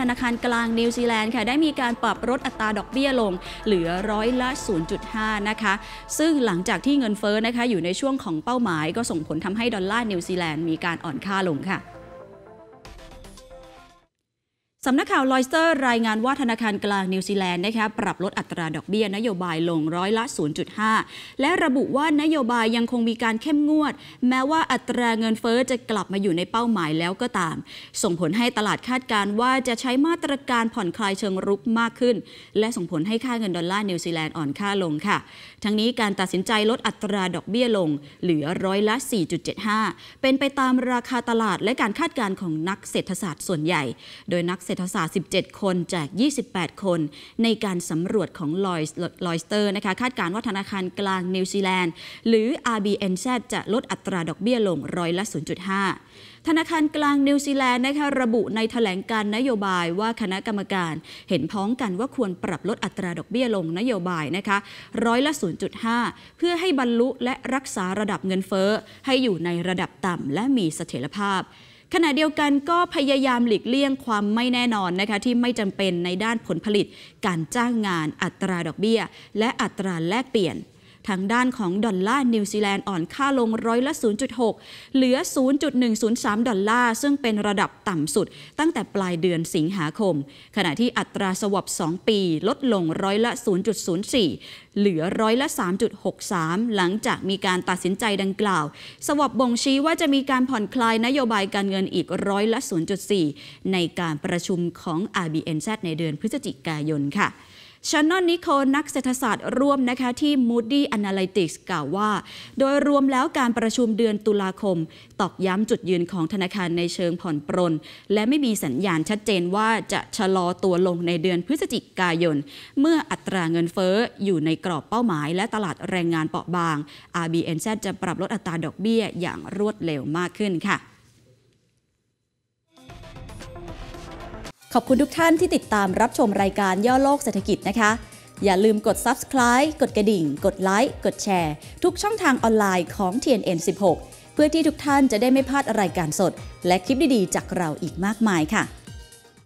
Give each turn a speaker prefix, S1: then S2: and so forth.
S1: ธนาคารกลางนิวซีแลนด์ค่ะได้มีการปรับลดอัตราดอกเบี้ยลง เหลือร้อยละ 0.5 นะคะ ซึ่งหลังจากที่เงินเฟ้อนะคะอยู่ในช่วงของเป้าหมาย ก็ส่งผลทำให้ดอลลาร์นิวซีแลนด์มีการอ่อนค่าลงค่ะสำนักข่าวรอยเตอร์ รายงานว่าธนาคารกลางนิวซีแลนด์นะคะปรับลดอัตราดอกเบี้ยนโยบายลงร้อยละ0.5 และระบุว่านโยบายยังคงมีการเข้มงวด แม้ว่าอัตราเงินเฟอ้อจะกลับมาอยู่ในเป้าหมายแล้วก็ตาม ส่งผลให้ตลาดคาดการว่าจะใช้มาตรการผ่อนคลายเชิงรุกมากขึ้น และส่งผลให้ค่าเงินดอลลาร์นิวซีแลนด์อ่อนค่าลงค่ะ ทั้งนี้การตัดสินใจลดอัตราดอกเบี้ยลงเหลือร้อยละ 4.75 เป็นไปตามราคาตลาดและการคาดการณ์ของนักเศรษฐศาสตร์ส่วนใหญ่ โดยนักเศรษฐศาสตร์ 17 คน จาก 28 คน ในการสำรวจของลอยส์ลอยสเตอร์นะคะ คาดการณ์ว่าธนาคารกลางนิวซีแลนด์ หรือ RBNZ จะลดอัตราดอกเบี้ยลงร้อยละ 0.5 ธนาคารกลางนิวซีแลนด์นะคะระบุในแถลงการนโยบายว่าคณะกรรมการเห็นพ้องกันว่าควรปรับลดอัตราดอกเบี้ยลงนโยบายนะคะร้อยละ 0.5 เพื่อให้บรรลุและรักษาระดับเงินเฟ้อ ให้อยู่ในระดับต่ำและมีเสถียรภาพขณะเดียวกันก็พยายามหลีกเลี่ยงความไม่แน่นอนนะคะที่ไม่จำเป็นในด้านผลผลิต การจ้างงานอัตราดอกเบี้ยและอัตราแลกเปลี่ยนทางด้านของดอลลาร์นิวซีแลนด์อ่อนค่าลงร้อยละ 0.6 เหลือ 0.103ดอลลาร์ ซึ่งเป็นระดับต่ำสุดตั้งแต่ปลายเดือนสิงหาคม ขณะที่อัตราสวอป2ปี ลดลงร้อยละ 0.04 เหลือร้อยละ 3.63 หลังจากมีการตัดสินใจดังกล่าว สวอปบ่งชี้ว่าจะมีการผ่อนคลายนโยบายการเงินอีกร้อยละ 0.4 ในการประชุมของ RBNZ ในเดือนพฤศจิกายนค่ะชานอนนิโคนักเศรษฐศาสตร์ร่วมนะคะที่ Moody Analytics กล่าวว่า โดยรวมแล้วการประชุมเดือนตุลาคมตอกย้ำจุดยืนของธนาคารในเชิงผ่อนปรนและไม่มีสัญญาณชัดเจนว่าจะชะลอตัวลงในเดือนพฤศจิกายน เมื่ออัตราเงินเฟ้ออยู่ในกรอบเป้าหมายและตลาดแรงงานเปราะบาง RBNZ จะปรับลดอัตราดอกเบี้ยอย่างรวดเร็วมากขึ้นค่ะขอบคุณทุกท่านที่ติดตามรับชมรายการย่อโลกเศรษฐกิจนะคะ อย่าลืมกด subscribe กดกระดิ่ง กดไลค์กดแชร์ ทุกช่องทางออนไลน์ของ TNN 16 เพื่อที่ทุกท่านจะได้ไม่พลาดรายการสด และคลิปดี ๆ จากเราอีกมากมายค่ะ